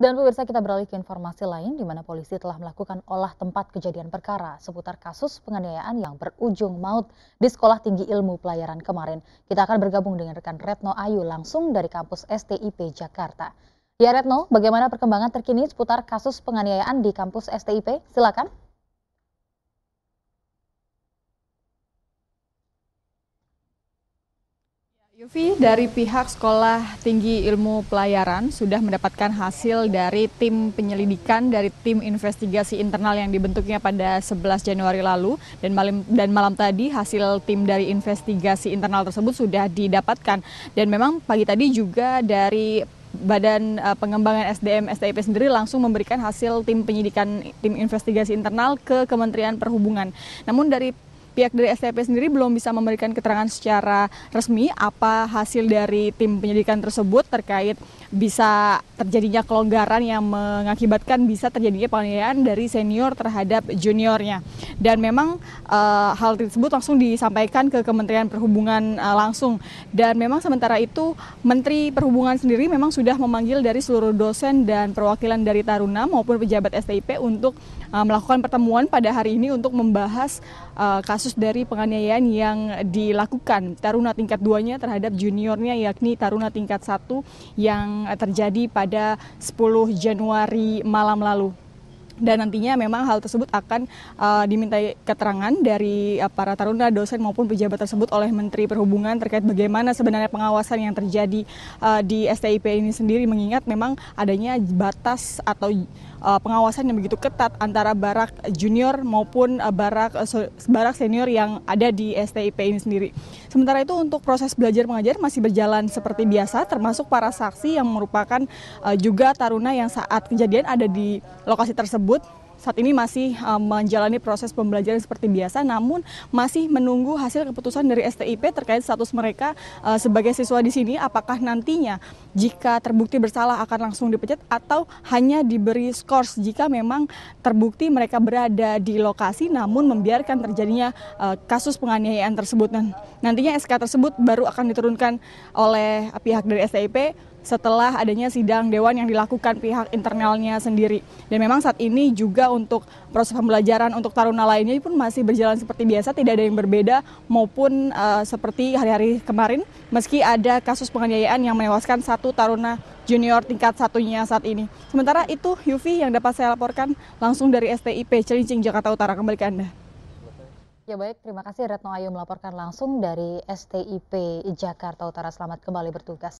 Dan pemirsa kita beralih ke informasi lain di mana polisi telah melakukan olah tempat kejadian perkara seputar kasus penganiayaan yang berujung maut di Sekolah Tinggi Ilmu Pelayaran kemarin. Kita akan bergabung dengan rekan Retno Ayu langsung dari kampus STIP Jakarta. Ya Retno, bagaimana perkembangan terkini seputar kasus penganiayaan di kampus STIP? Silakan. Yufi, dari pihak Sekolah Tinggi Ilmu Pelayaran sudah mendapatkan hasil dari tim penyelidikan dari tim investigasi internal yang dibentuknya pada 11 Januari lalu dan malam dan malam tadi hasil tim dari investigasi internal tersebut sudah didapatkan dan memang pagi tadi juga dari Badan eh, Pengembangan SDM STIP sendiri langsung memberikan hasil tim penyidikan tim investigasi internal ke Kementerian Perhubungan. Namun dari pihak dari STP sendiri belum bisa memberikan keterangan secara resmi apa hasil dari tim penyidikan tersebut terkait bisa terjadinya kelonggaran yang mengakibatkan bisa terjadinya penganiayaan dari senior terhadap juniornya. Dan memang e, hal tersebut langsung disampaikan ke Kementerian Perhubungan e, langsung. Dan memang sementara itu Menteri Perhubungan sendiri memang sudah memanggil dari seluruh dosen dan perwakilan dari Taruna maupun pejabat STIP untuk e, melakukan pertemuan pada hari ini untuk membahas e, kasus kasus dari penganiayaan yang dilakukan taruna tingkat 2-nya terhadap juniornya yakni taruna tingkat 1 yang terjadi pada 10 Januari malam lalu dan nantinya memang hal tersebut akan uh, dimintai keterangan dari uh, para taruna dosen maupun pejabat tersebut oleh Menteri Perhubungan terkait bagaimana sebenarnya pengawasan yang terjadi uh, di STIP ini sendiri mengingat memang adanya batas atau uh, pengawasan yang begitu ketat antara barak junior maupun uh, barak uh, barak senior yang ada di STIP ini sendiri. Sementara itu untuk proses belajar mengajar masih berjalan seperti biasa termasuk para saksi yang merupakan uh, juga taruna yang saat kejadian ada di lokasi tersebut tersebut saat ini masih eh, menjalani proses pembelajaran seperti biasa, namun masih menunggu hasil keputusan dari STIP terkait status mereka eh, sebagai siswa di sini. Apakah nantinya jika terbukti bersalah akan langsung dipecat atau hanya diberi skors jika memang terbukti mereka berada di lokasi namun membiarkan terjadinya eh, kasus penganiayaan tersebut. Dan nantinya SK tersebut baru akan diturunkan oleh pihak dari STIP setelah adanya sidang dewan yang dilakukan pihak internalnya sendiri. Dan memang saat ini juga untuk proses pembelajaran untuk taruna lainnya pun masih berjalan seperti biasa, tidak ada yang berbeda maupun uh, seperti hari-hari kemarin, meski ada kasus penganiayaan yang menewaskan satu taruna junior tingkat satunya saat ini. Sementara itu, Yufi yang dapat saya laporkan langsung dari STIP Celincing, Jakarta Utara. Kembali ke Anda. Ya baik, terima kasih Retno Ayu melaporkan langsung dari STIP Jakarta Utara. Selamat kembali bertugas.